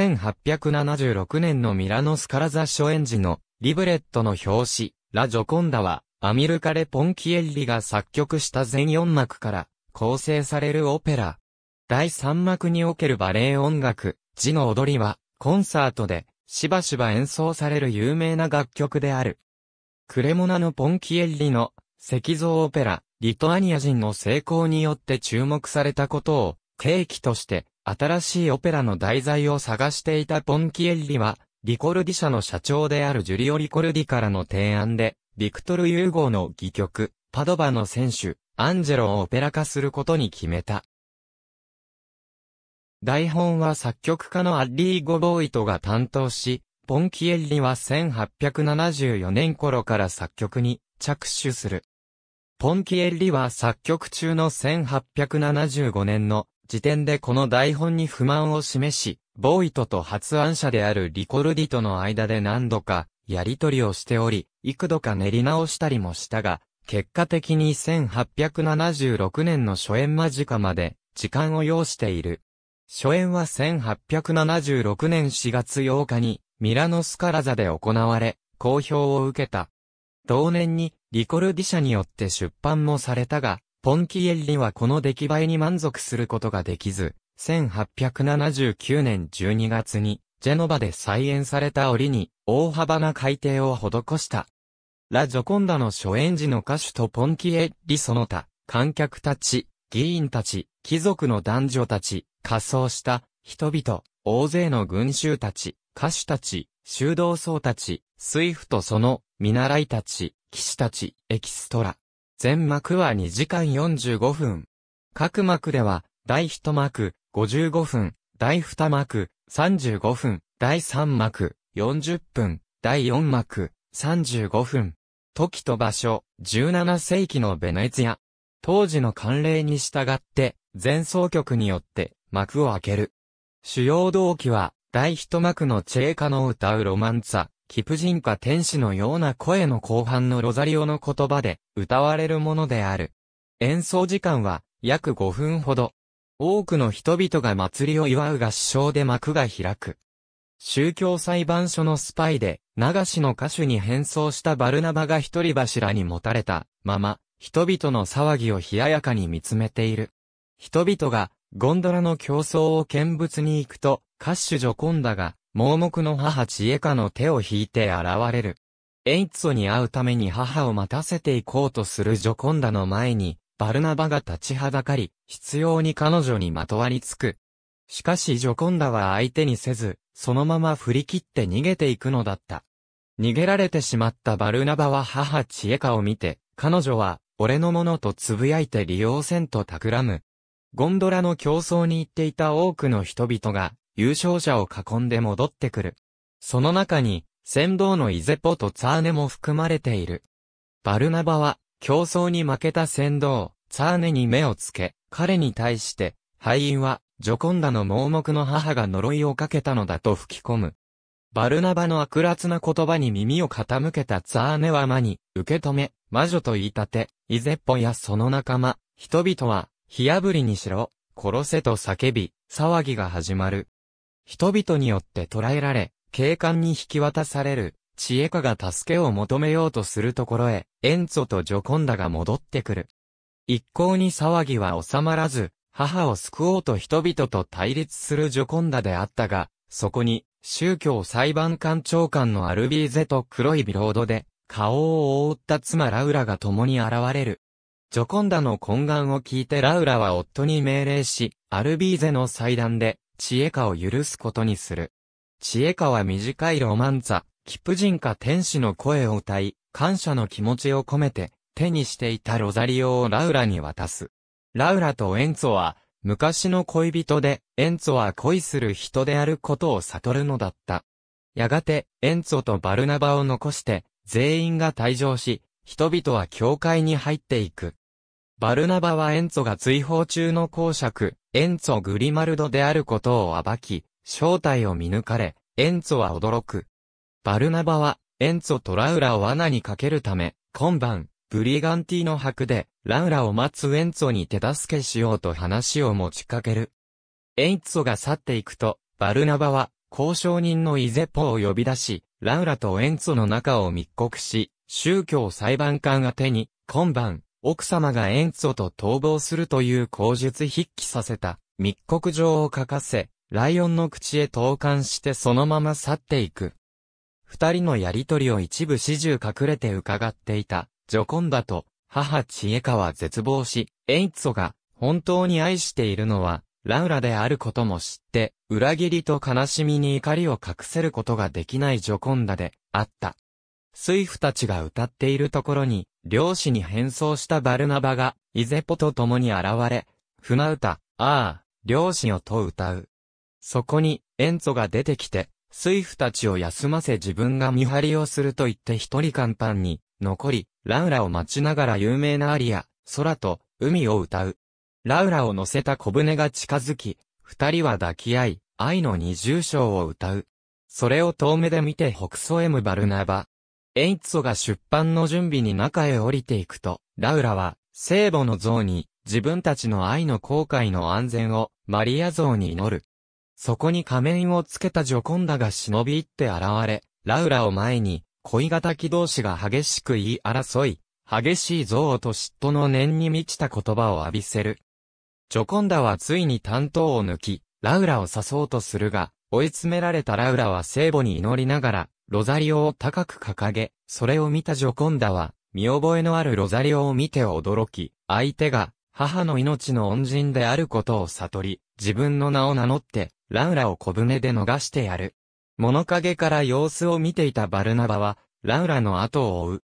1876年のミラノスカラザ初演時のリブレットの表紙、ラ・ジョコンダは、アミルカレ・ポンキエッリが作曲した全4幕から構成されるオペラ。第3幕におけるバレエ音楽、字の踊りは、コンサートで、しばしば演奏される有名な楽曲である。クレモナのポンキエッリの石像オペラ、リトアニア人の成功によって注目されたことを、契機として、新しいオペラの題材を探していたポンキエッリは、リコルディ社の社長であるジュリオ・リコルディからの提案で、ビクトル・ユーゴーの戯曲、パドバの選手、アンジェロをオペラ化することに決めた。台本は作曲家のアッリー・ゴボーイトが担当し、ポンキエッリは1874年頃から作曲に着手する。ポンキエッリは作曲中の1875年の時点でこの台本に不満を示し、ボーイトと発案者であるリコルディとの間で何度かやりとりをしており、幾度か練り直したりもしたが、結果的に1876年の初演間近まで時間を要している。初演は1876年4月8日にミラノスカラザで行われ、好評を受けた。同年にリコルディ社によって出版もされたが、ポンキエッリはこの出来栄えに満足することができず、1879年12月に、ジェノバで再演された折に、大幅な改定を施した。ラ・ジョコンダの初演時の歌手とポンキエッリその他、観客たち、議員たち、貴族の男女たち、仮装した人々、大勢の群衆たち、歌手たち、修道僧たち、スイフとその見習いたち、騎士たち、エキストラ、全幕は2時間45分。各幕では、第1幕、55分、第2幕、35分、第3幕、40分、第4幕、35分。時と場所、17世紀のベネツィア。当時の慣例に従って、前奏曲によって幕を開ける。主要動機は、第一幕のチェーカの歌うロマンツァ、キプジンカ天使のような声の後半のロザリオの言葉で歌われるものである。演奏時間は約5分ほど。多くの人々が祭りを祝う合唱で幕が開く。宗教裁判所のスパイで、流しの歌手に変装したバルナバが一人柱に持たれたまま、人々の騒ぎを冷ややかに見つめている。人々がゴンドラの競争を見物に行くと、歌手ジョコンダが盲目の母千恵香の手を引いて現れる。エイツソに会うために母を待たせていこうとするジョコンダの前に、バルナバが立ちはだかり、必要に彼女にまとわりつく。しかしジョコンダは相手にせず、そのまま振り切って逃げていくのだった。逃げられてしまったバルナバは母千恵香を見て、彼女は、俺のものと呟いて利用せんと企む。ゴンドラの競争に行っていた多くの人々が、優勝者を囲んで戻ってくる。その中に、先導のイゼポとツァーネも含まれている。バルナバは、競争に負けた先導、ツァーネに目をつけ、彼に対して、敗因は、ジョコンダの盲目の母が呪いをかけたのだと吹き込む。バルナバの悪辣な言葉に耳を傾けたツァーネは間に、受け止め、魔女と言い立て、イゼッポやその仲間、人々は、火炙りにしろ、殺せと叫び、騒ぎが始まる。人々によって捕らえられ、警官に引き渡される、知恵家が助けを求めようとするところへ、エンツォとジョコンダが戻ってくる。一向に騒ぎは収まらず、母を救おうと人々と対立するジョコンダであったが、そこに、宗教裁判官長官のアルビーゼと黒いビロードで、顔を覆った妻ラウラが共に現れる。ジョコンダの懇願を聞いてラウラは夫に命令し、アルビーゼの祭壇で、知恵化を許すことにする。知恵化は短いロマンザ、キプジンか天使の声を歌い、感謝の気持ちを込めて、手にしていたロザリオをラウラに渡す。ラウラとエンツォは、昔の恋人で、エンツォは恋する人であることを悟るのだった。やがて、エンツォとバルナバを残して、全員が退場し、人々は教会に入っていく。バルナバはエンツォが追放中の公爵、エンツォ・グリマルドであることを暴き、正体を見抜かれ、エンツォは驚く。バルナバは、エンツォとラウラを罠にかけるため、今晩、ブリガンティの白で、ラウラを待つエンツォに手助けしようと話を持ちかける。エンツォが去っていくと、バルナバは、交渉人のイゼポを呼び出し、ラウラとエンツォの中を密告し、宗教裁判官宛に、今晩、奥様がエンツォと逃亡するという口述筆記させた密告状を書かせ、ライオンの口へ投函してそのまま去っていく。二人のやりとりを一部始終隠れて伺っていた、ジョコンダと、母チ恵カは絶望し、エンツォが、本当に愛しているのは、ラウラであることも知って、裏切りと悲しみに怒りを隠せることができないジョコンダで、あった。水夫たちが歌っているところに、漁師に変装したバルナバが、イゼポと共に現れ、船歌、ああ、漁師よと歌う。そこに、エンツォが出てきて、水夫たちを休ませ自分が見張りをすると言って一人甲板に、残り、ラウラを待ちながら有名なアリア、空と、海を歌う。ラウラを乗せた小舟が近づき、二人は抱き合い、愛の二重章を歌う。それを遠目で見て北ソエムバルナバ、エイツソが出版の準備に中へ降りていくと、ラウラは、聖母の像に、自分たちの愛の後悔の安全を、マリア像に祈る。そこに仮面をつけたジョコンダが忍び入って現れ、ラウラを前に、恋敵同士が激しく言い争い、激しい憎悪と嫉妬の念に満ちた言葉を浴びせる。ジョコンダはついに担当を抜き、ラウラを刺そうとするが、追い詰められたラウラは聖母に祈りながら、ロザリオを高く掲げ、それを見たジョコンダは、見覚えのあるロザリオを見て驚き、相手が、母の命の恩人であることを悟り、自分の名を名乗って、ラウラを小舟で逃してやる。物陰から様子を見ていたバルナバは、ラウラの後を追う。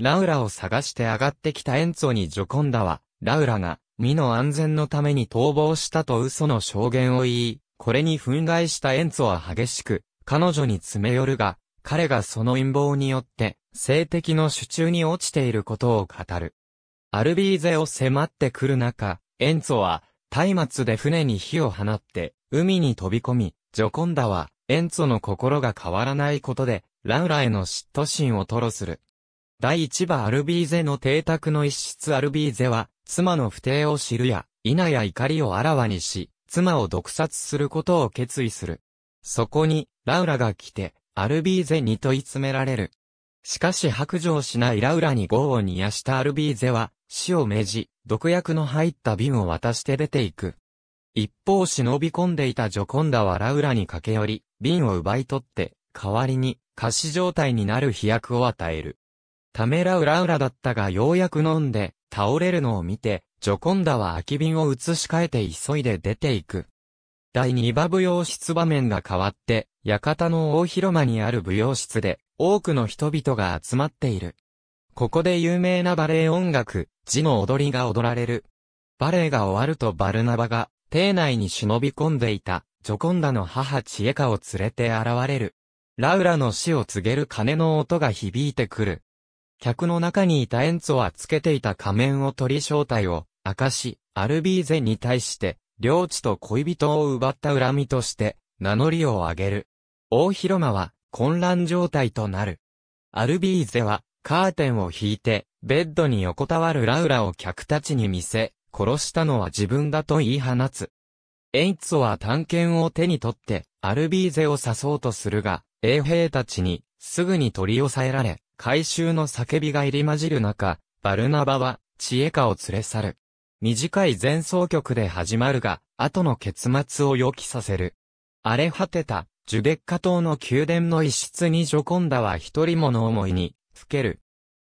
ラウラを探して上がってきたエンツォにジョコンダは、ラウラが、身の安全のために逃亡したと嘘の証言を言い、これに憤慨したエンツォは激しく、彼女に詰め寄るが、彼がその陰謀によって、性的の手中に落ちていることを語る。アルビーゼを迫ってくる中、エンツォは、松明で船に火を放って、海に飛び込み、ジョコンダは、エンツォの心が変わらないことで、ラウラへの嫉妬心を吐露する。第一話アルビーゼの邸宅の一室アルビーゼは、妻の不定を知るや、否や怒りをあらわにし、妻を毒殺することを決意する。そこに、ラウラが来て、アルビーゼに問い詰められる。しかし白状しないラウラに業を煮やしたアルビーゼは、死を命じ、毒薬の入った瓶を渡して出ていく。一方忍び込んでいたジョコンダはラウラに駆け寄り、瓶を奪い取って、代わりに、貸死状態になる飛躍を与える。ためらうラウラだったがようやく飲んで、倒れるのを見て、ジョコンダは空き瓶を移し替えて急いで出ていく。第2話舞踊室場面が変わって、館の大広間にある舞踊室で、多くの人々が集まっている。ここで有名なバレエ音楽、字の踊りが踊られる。バレエが終わるとバルナバが、邸内に忍び込んでいた、ジョコンダの母チエカを連れて現れる。ラウラの死を告げる鐘の音が響いてくる。客の中にいたエンツォはつけていた仮面を取り正体を明かし、アルビーゼに対して領地と恋人を奪った恨みとして、名乗りを上げる。大広間は、混乱状態となる。アルビーゼは、カーテンを引いて、ベッドに横たわるラウラを客たちに見せ、殺したのは自分だと言い放つ。エイツォは探検を手に取って、アルビーゼを刺そうとするが、衛兵たちに、すぐに取り押さえられ、回収の叫びが入り混じる中、バルナバは、知恵家を連れ去る。短い前奏曲で始まるが、後の結末を予期させる。荒れ果てた、ジュベッカ島の宮殿の一室にジョコンダは一人もの思いに、ふける。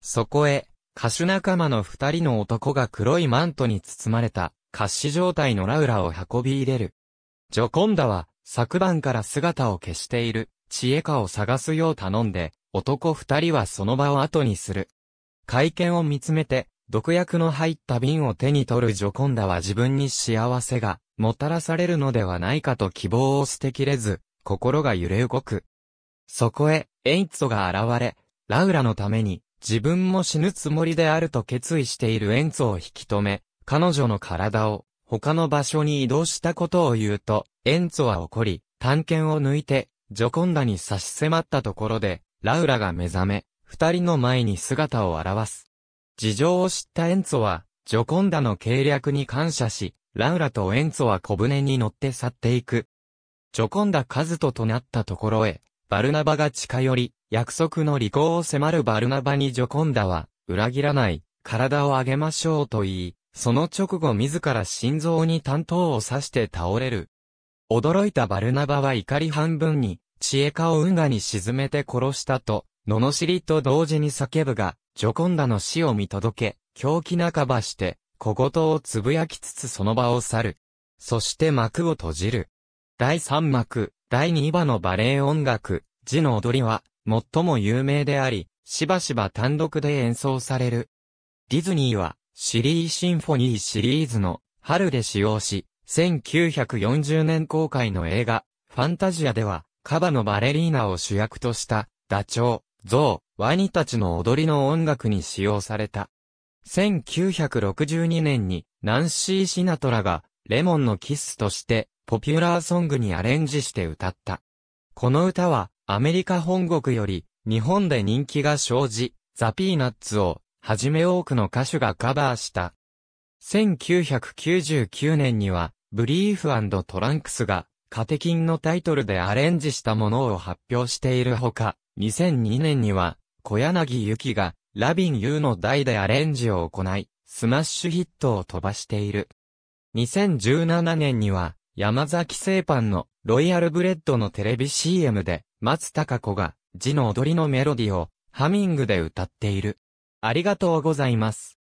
そこへ、歌手仲間の二人の男が黒いマントに包まれた、滑死状態のラウラを運び入れる。ジョコンダは、昨晩から姿を消している、知恵家を探すよう頼んで、男二人はその場を後にする。会見を見つめて、毒薬の入った瓶を手に取るジョコンダは自分に幸せがもたらされるのではないかと希望を捨てきれず、心が揺れ動く。そこへ、エイツォが現れ、ラウラのために、自分も死ぬつもりであると決意しているエンツォを引き止め、彼女の体を、他の場所に移動したことを言うと、エンツォは怒り、探検を抜いて、ジョコンダに差し迫ったところで、ラウラが目覚め、二人の前に姿を現す。事情を知ったエンツォは、ジョコンダの計略に感謝し、ラウラとエンツォは小舟に乗って去っていく。ジョコンダカズトとなったところへ、バルナバが近寄り、約束の履行を迫るバルナバにジョコンダは、裏切らない、体をあげましょうと言い、その直後自ら心臓に担当を刺して倒れる。驚いたバルナバは怒り半分に、知恵家を運河に沈めて殺したと、罵りと同時に叫ぶが、ジョコンダの死を見届け、狂気半ばして、小言をつぶやきつつその場を去る。そして幕を閉じる。第3幕、第2話のバレエ音楽、字の踊りは、最も有名であり、しばしば単独で演奏される。ディズニーは、シリーシンフォニーシリーズの、春で使用し、1940年公開の映画、ファンタジアでは、カバのバレリーナを主役とした、ダチョウ、ゾウ、ワニたちの踊りの音楽に使用された。1962年にナンシー・シナトラがレモンのキスとしてポピュラーソングにアレンジして歌った。この歌はアメリカ本国より日本で人気が生じ、ザ・ピーナッツをはじめ多くの歌手がカバーした。1999年にはブリーフトランクスがカテキンのタイトルでアレンジしたものを発表しているほか、2002年には小柳ゆきが、ラビンーの代でアレンジを行い、スマッシュヒットを飛ばしている。2017年には、山崎製パンのロイヤルブレッドのテレビ CM で、松高子が、字の踊りのメロディを、ハミングで歌っている。ありがとうございます。